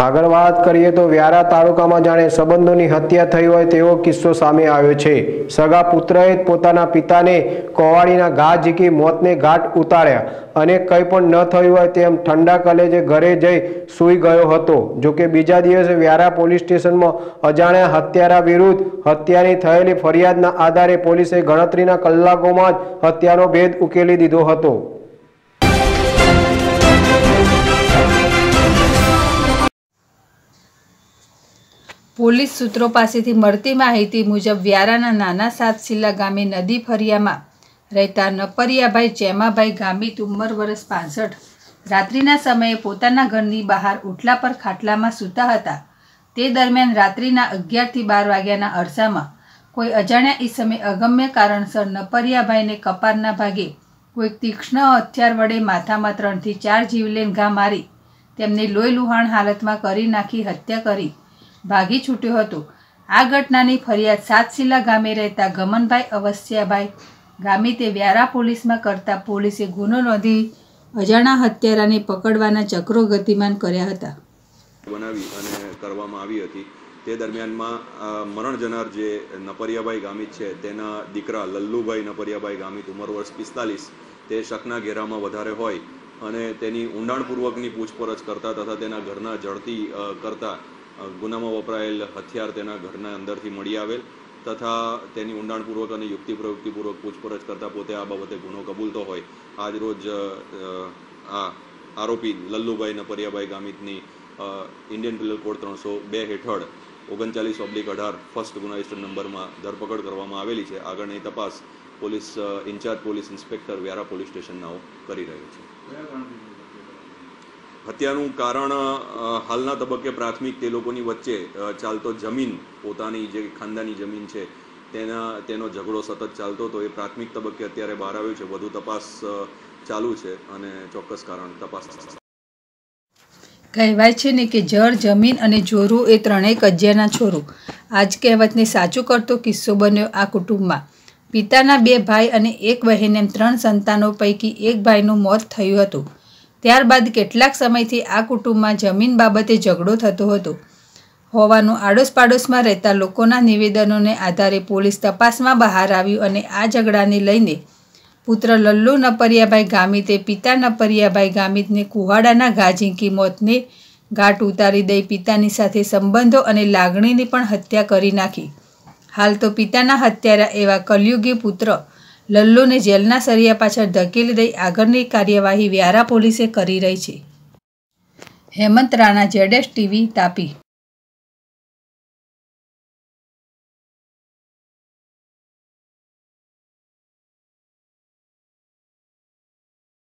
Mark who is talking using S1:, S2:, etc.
S1: આગળ વાત કરીએ તો વ્યારા તાલુકામાં જાણે સંબંધોની હત્યા થઈ હોય તેવો કિસ્સો સામે આવ્યો છે સગા પુત્રએ પોતાના પિતાને કોવાડીના ઘા ઝીકી મોતને ઘાટ ઉતાર્યા અને કંઈ પણ ન થયું હોય તેમ ઠંડા કલેજે ઘરે જઈ સૂઈ ગયો હતો જોકે બીજા દિવસે વ્યારા પોલીસ સ્ટેશનમાં અજાણ્યા હત્યારા વિરુદ્ધ હત્યાની થયેલી ફરિયાદના આધારે પોલીસે ગણતરીના કલાકોમાં જ હત્યાનો ભેદ ઉકેલી દીધો હતો
S2: પોલીસ સૂત્રો પાસેથી મળતી માહિતી મુજબ વ્યારાના નાના સાતશીલા ગામે નદી ફરિયામાં રહેતા નપરિયાભાઈ ચેમાભાઈ ગામિત ઉંમર વર્ષ પાસઠ રાત્રિના સમયે પોતાના ઘરની બહાર ઓટલા પર ખાટલામાં સૂતા હતા તે દરમિયાન રાત્રિના અગિયારથી બાર વાગ્યાના અરસામાં કોઈ અજાણ્યા ઈસમે અગમ્ય કારણસર નપરિયાભાઈને કપારના ભાગે કોઈ તીક્ષ્ણ હથિયાર વડે માથામાં ત્રણથી ચાર જીવલેણ ઘા મારી તેમને લોહી લુહાણ હાલતમાં કરી નાખી હત્યા કરી ભાગી છૂટ્યો હતો આ ઘટનાની ફરિયાદ સાતશીલા ગામે રહેતા ગમનભાઈ અવસ્યાભાઈ ગામિતે વ્યારા પોલીસમાં કરતા પોલીસે ગુનો નોંધી અજાણા હત્યારાને પકડવાના ચક્રો ગતિમાન કર્યા હતા
S3: બનાવી અને કરવામાં આવી હતી તે દરમિયાનમાં મરણ જનાર જે નપરિયાભાઈ ગામિત છે તેના દીકરા લલ્લુભાઈ નપરિયાભાઈ ગામિત ઉંમર વર્ષ પિસ્તાલીસ તે શકના ઘેરામાં વધારે હોય અને તેની ઊંડાણપૂર્વકની પૂછપરછ કરતા તથા તેના ઘરના જળતી કરતા ગુનામાં વપરાયેલ હથિયાર તેના ઘરના અંદરથી મળી આવેલ તથા તેની ઊંડાણપૂર્વક અને યુક્તિ પ્રવૃત્તિપૂર્વક પૂછપરછ કરતા પોતે આ બાબતે ગુનો કબૂલતો હોય આજ રોજ આ આરોપી લલ્લુભાઈ નપરિયાભાઈ ગામિતની ઇન્ડિયન પિનલ કોડ ત્રણસો બે હેઠળ ઓગણચાલીસ ઓબ્લિક અઢાર ફર્સ્ટ ગુનાઇસ્ટ નંબરમાં ધરપકડ કરવામાં આવેલી છે આગળની તપાસ police incharge police inspector Vyara police સ્ટેશનનાઓ કરી રહ્યો છે હત્યાનું કારણ હાલના તબક્કે પ્રાથમિક તે લોકોની વચ્ચે ચાલતો જમીન પોતાની જે ખાનદાની જમીન છે તેના તેનો ઝઘડો સતત ચાલતો હતો એ પ્રાથમિક તબક્કે અત્યારે બહાર આવ્યું છે વધુ તપાસ ચાલુ છે અને ચોક્કસ કારણ તપાસ
S2: કહેવાય છે ને કે જળ જમીન અને જોરું એ ત્રણેય કજિયાના છોરું આજ કહેવતને સાચું કરતો કિસ્સો બન્યો આ કુટુંબમાં પિતાના બે ભાઈ અને એક બહેન એમ ત્રણ સંતાનો પૈકી એક ભાઈનું મોત થયું હતું ત્યારબાદ કેટલાક સમયથી આ કુટુંબમાં જમીન બાબતે ઝઘડો થતો હતો હોવાનું આડોશપાડોશમાં રહેતા લોકોના નિવેદનોને આધારે પોલીસ તપાસમાં બહાર આવ્યું અને આ ઝઘડાને લઈને પુત્ર લલ્લુ નપરિયાભાઈ ગામિતે પિતા નપરિયાભાઈ ગામિતને કુહાડાના ઘા ઝીંકી મોતને ઘાટ ઉતારી દઈ પિતાની સાથે સંબંધો અને લાગણીની પણ હત્યા કરી નાખી હાલ તો પિતાના હત્યારા એવા કલયુગી પુત્ર લલ્લુને જેલના સરિયા પાછળ ધકેલી દઈ આગળની કાર્યવાહી વ્યારા પોલીસે કરી રહી છે હેમંત રાણા
S3: જેડેશ ટીવી તાપી